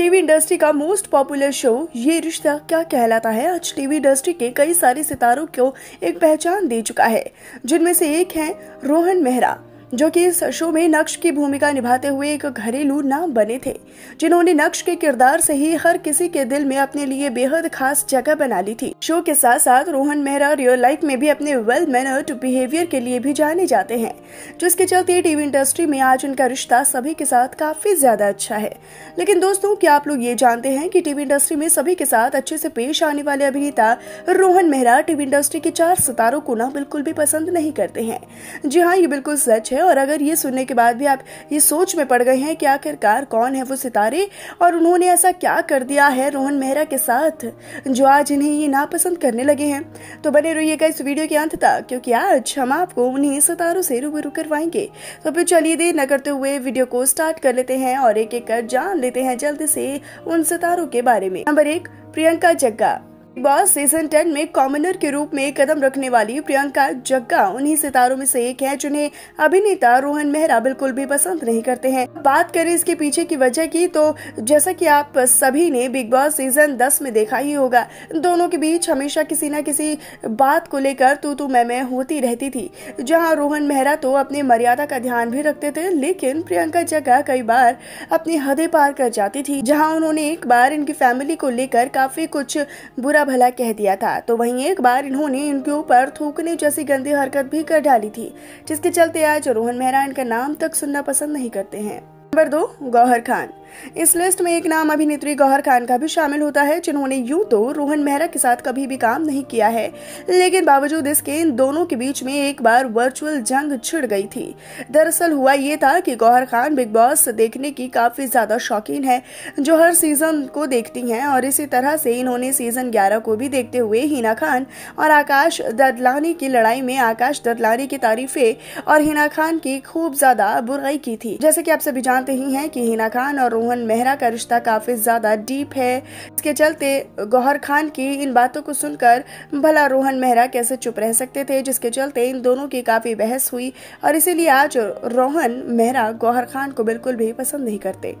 TV industry का most popular show Yeh Rishta क्या कहलाता है आज टीवी इंडस्ट्री के कई सारे सितारों को एक पहचान दे चुका है जिनमें से एक है रोहन मेहरा जो कि इस शो में नक्श की भूमिका निभाते हुए एक घरेलू नाम बने थे जिन्होंने नक्श के किरदार से ही हर किसी के दिल में अपने लिए बेहद खास जगह बना ली थी शो के साथ साथ रोहन मेहरा रियल लाइफ में भी अपने वेल मैनर्ड बिहेवियर के लिए भी जाने जाते हैं जिसके चलते टीवी इंडस्ट्री में आज उनका रिश्ता सभी के साथ काफी ज्यादा अच्छा है लेकिन दोस्तों क्या आप लोग ये जानते हैं की टीवी इंडस्ट्री में सभी के साथ अच्छे से पेश आने वाले अभिनेता रोहन मेहरा टीवी इंडस्ट्री के चार सितारों को ना बिल्कुल भी पसंद नहीं करते हैं जी हाँ ये बिल्कुल सच है है और अगर ये सुनने के बाद भी आप ये सोच में पड़ गए हैं कि आखिरकार कौन है वो सितारे और उन्होंने ऐसा क्या कर दिया है रोहन मेहरा के साथ जो आज इन्हें ये नापसंद करने लगे हैं तो बने रहिएगा इस वीडियो के अंत तक क्योंकि आज हम आपको उन्हीं सितारों से रूबरू करवाएंगे तो फिर चलिए देर न करते हुए वीडियो को स्टार्ट कर लेते हैं और एक एक कर जान लेते हैं जल्द से उन सितारों के बारे में नंबर एक Priyanka Jagga Bigg Boss season ten में कॉमनर के रूप में कदम रखने वाली प्रियंका जग्गा उन्हीं सितारों में से एक है जिन्हें अभिनेता रोहन मेहरा बिल्कुल भी पसंद नहीं करते हैं बात करें इसके पीछे की वजह की तो जैसा कि आप सभी ने बिग बॉस सीजन 10 में देखा ही होगा दोनों के बीच हमेशा किसी न किसी बात को लेकर तू तू मैं मैं होती रहती थी जहाँ रोहन मेहरा तो अपनी मर्यादा का ध्यान भी रखते थे लेकिन प्रियंका जग्गा कई बार अपनी हदें पार कर जाती थी जहाँ उन्होंने एक बार इनकी फैमिली को लेकर काफी कुछ बुरा भला कह दिया था तो वहीं एक बार इन्होंने इनके ऊपर थूकने जैसी गंदी हरकत भी कर डाली थी जिसके चलते आज रोहन मेहरा इनका नाम तक सुनना पसंद नहीं करते हैं नंबर दो गौहर खान इस लिस्ट में एक नाम अभिनेत्री गौहर खान का भी शामिल होता है जिन्होंने यूं तो रोहन मेहरा के साथ कभी भी काम नहीं किया है लेकिन बावजूद इसके इन दोनों के बीच में एक बार वर्चुअल जंग छिड़ गई थी दरअसल हुआ ये था कि गौहर खान बिग बॉस देखने की काफी ज्यादा शौकीन है जो हर सीजन को देखती है और इसी तरह से इन्होंने सीजन ग्यारह को भी देखते हुए हिना खान और आकाश ददलानी की लड़ाई में आकाश ददलानी की तारीफे और हिना खान की खूब ज्यादा बुराई की थी जैसे की आप सभी जानते ही है की हिना खान और रोहन मेहरा का रिश्ता काफ़ी ज़्यादा डीप है इसके चलते गौहर खान की इन बातों को सुनकर भला रोहन मेहरा कैसे चुप रह सकते थे जिसके चलते इन दोनों की काफ़ी बहस हुई और इसीलिए आज रोहन मेहरा गौहर खान को बिल्कुल भी पसंद नहीं करते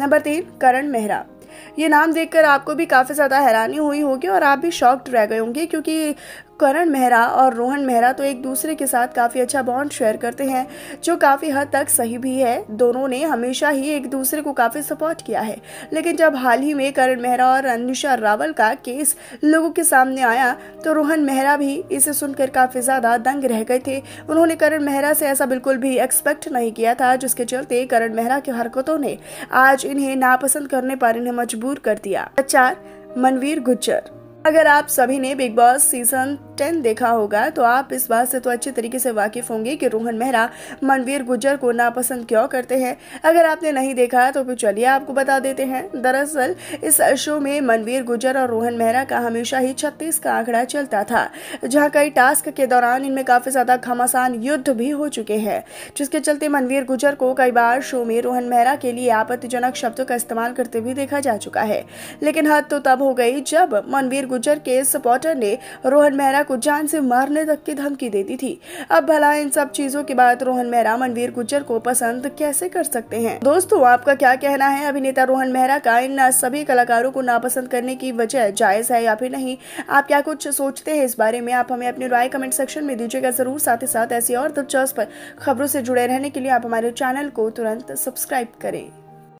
नंबर तीन करण मेहरा ये नाम देखकर आपको भी काफ़ी ज़्यादा हैरानी हुई होगी और आप भी शॉक्ड रह गए होंगे क्योंकि करण मेहरा और रोहन मेहरा तो एक दूसरे के साथ काफ़ी अच्छा बॉन्ड शेयर करते हैं जो काफ़ी हद तक सही भी है दोनों ने हमेशा ही एक दूसरे को काफ़ी सपोर्ट किया है लेकिन जब हाल ही में करण मेहरा और अनुषा रावल का केस लोगों के सामने आया तो रोहन मेहरा भी इसे सुनकर काफ़ी ज़्यादा दंग रह गए थे उन्होंने करण मेहरा से ऐसा बिल्कुल भी एक्सपेक्ट नहीं किया था जिसके चलते करण मेहरा की हरकतों ने आज इन्हें नापसंद करने पर इन्हें मजबूर कर दिया चार मनवीर गुज्जर अगर आप सभी ने बिग बॉस सीजन टेन देखा होगा तो आप इस बात से तो अच्छे तरीके से वाकिफ होंगे कि रोहन मेहरा मनवीर गुजर को नापसंद क्यों करते हैं अगर आपने नहीं देखा तो फिर चलिए आपको बता देते हैं दरअसल इस शो में मनवीर गुजर और रोहन मेहरा का हमेशा ही छत्तीस का आंकड़ा चलता था जहाँ कई टास्क के दौरान इनमें काफी ज्यादा घमासान युद्ध भी हो चुके हैं जिसके चलते मनवीर गुजर को कई बार शो में रोहन मेहरा के लिए आपत्तिजनक शब्दों का इस्तेमाल करते भी देखा जा चुका है लेकिन हद तो तब हो गई जब मनवीर गुजर के सपोर्टर ने रोहन मेहरा को जान से मारने तक की धमकी देती थी अब भला इन सब चीजों के बाद रोहन मेहरा मनवीर गुज्जर को पसंद कैसे कर सकते हैं दोस्तों आपका क्या कहना है अभिनेता रोहन मेहरा का इन सभी कलाकारों को नापसंद करने की वजह जायज है या फिर नहीं आप क्या कुछ सोचते हैं इस बारे में आप हमें अपनी राय कमेंट सेक्शन में दीजिएगा जरूर साथ ही साथ ऐसी और दिलचस्प खबरों से जुड़े रहने के लिए आप हमारे चैनल को तुरंत सब्सक्राइब करें